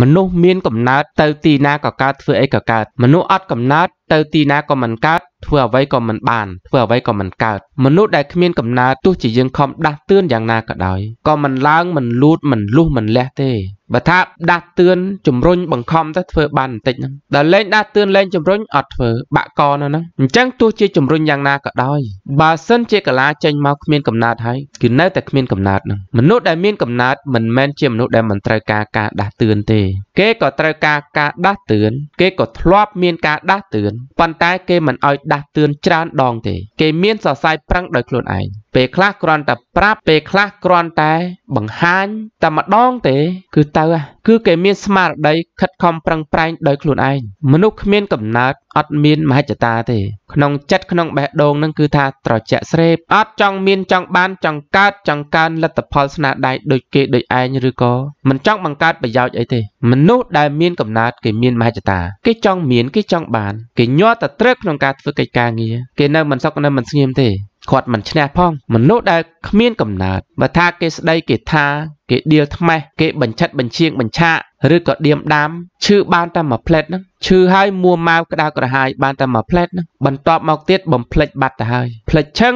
មនុស្សមានកំណើតទៅទីណាក៏កើតធ្វើអីក៏កើតមនុស្សអត់កំណើតទៅទីណាក៏មិនកើតធ្វើអ្វីក៏មិនបានធ្វើអ្វីក៏មិនកើតមនុស្សដែលគ្មានកំណើតទោះជាយើងខំដាស់តឿនយ៉ាងណាក៏ដោយក៏មិនឡើងមិនលូតមិនលុះមិនលះទេបើថាដាស់តឿនជំរុញបង្ខំទៅធ្វើបានបន្តិចហ្នឹងដល់លែងដាស់តឿនលែងជំរុញអត់ធ្វើបាក់កនៅហ្នឹងអញ្ចឹងទោះជាជំរុញយ៉ាងណាក៏ដោយបើសិនជាកាឡាចេញមកគ្មានកំណើតហើយគឺនៅតែគ្មានកំណើតហ្នឹងមនុស្សដែលមានកំណើតមិនមែនជាមនុស្សដែលមិនត្រូវការការដាស់តឿនទេគេក៏ត្រូវការការដាស់តឿនគេក៏ធ្លាប់មានការដាស់តឿនប៉ុន្តែគេមិនអោយដាស់តឿនច្រើនដងទេគេមានសរសៃប្រឹងដោយខ្លួនឯងពេលខ្លះគ្រាន់តែប្រាប់ពេលខ្លះគ្រាន់តែបង្ហាញតែម្ដងទេ គឺទៅគឺគេមានស្មារតីខិតខំប្រឹងប្រែងដោយខ្លួនឯងមនុស្សគ្មានកំណើតអត់មានមហិច្ឆតាទេក្នុងចិត្តក្នុងបេះដូងនឹងគឺថាត្រជាក់ស្រេបអត់ចង់មានចង់បានចង់កើតចង់កើនលទ្ធផលស្នាដៃដូចគេដូចឯងឬក៏មិនចង់បង្កើតប្រយោជន៍អីទេមនុស្សដែលមានកំណើតគេមានមហិច្ឆតាគេចង់មានគេចង់បានគេញាត់តែត្រឹកក្នុងការធ្វើកិច្ចការងារគេនៅមិនសុខនៅមិនស្ងៀមទេគាត់មិនឈ្នះផងមនុស្សដែលគ្មានកំណើតបើថាគេស្ដីគេថាគេដៀលថ្មេះគេបញ្ឆិតបញ្ឈៀងបញ្ឆាឬក៏ដៀមដាមឈឺបានតែមួយផ្លែតហ្នឹងឈឺហើយមួម៉ៅក្តៅក្រហាយបានតែមួយផ្លែតហ្នឹងបន្ទាប់មកទៀតបំភ្លេចបាត់ទៅហើយភ្លេចឈឹង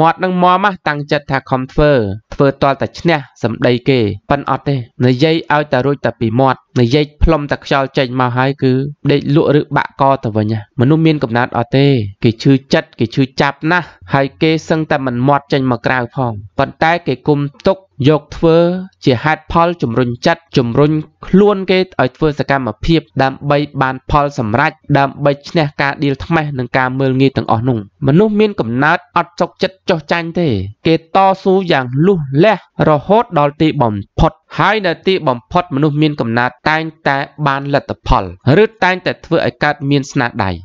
មាត់នឹងមមតាំងចិត្តថាខំធ្វើធ្វើតលតែឈ្នះសម្ដីគេប៉ិនអត់ទេនិយាយឲ្យតែរួចតែពីមាត់និយាយផ្លុំតែខ្យល់ចេញមកហើយគឺដេកលក់ឬបាក់កទៅវិញមនុស្សមានកំណត់អត់ទេគេឈឺចិត្តគេឈឺចាប់ណាស់ហើយគេសឹងតែមិនមាត់ចេញមកក្រៅផងប៉ុន្តែគេគុំទុកយកធ្វើជាហេតុផលជំរុញចិត្តជំរុញខ្លួនគេឲ្យធ្វើសកម្មភាពដើម្បីបានផលសម្រេចដើម្បីឈ្នះការដៀលថ្មេះនិងការមើលងាយទាំងអស់នោះមនុស្សមានកំណើតអត់ចុកចិត្តចោះចាញ់ទេ គេតស៊ូយ៉ាងលុះលះរហូតដល់ទីបំផុតហើយនៅទីបំផុតមនុស្សមានកំណើតតែងតែបានលទ្ធផល ឬតែងតែធ្វើឲ្យកើតមានស្នាដៃ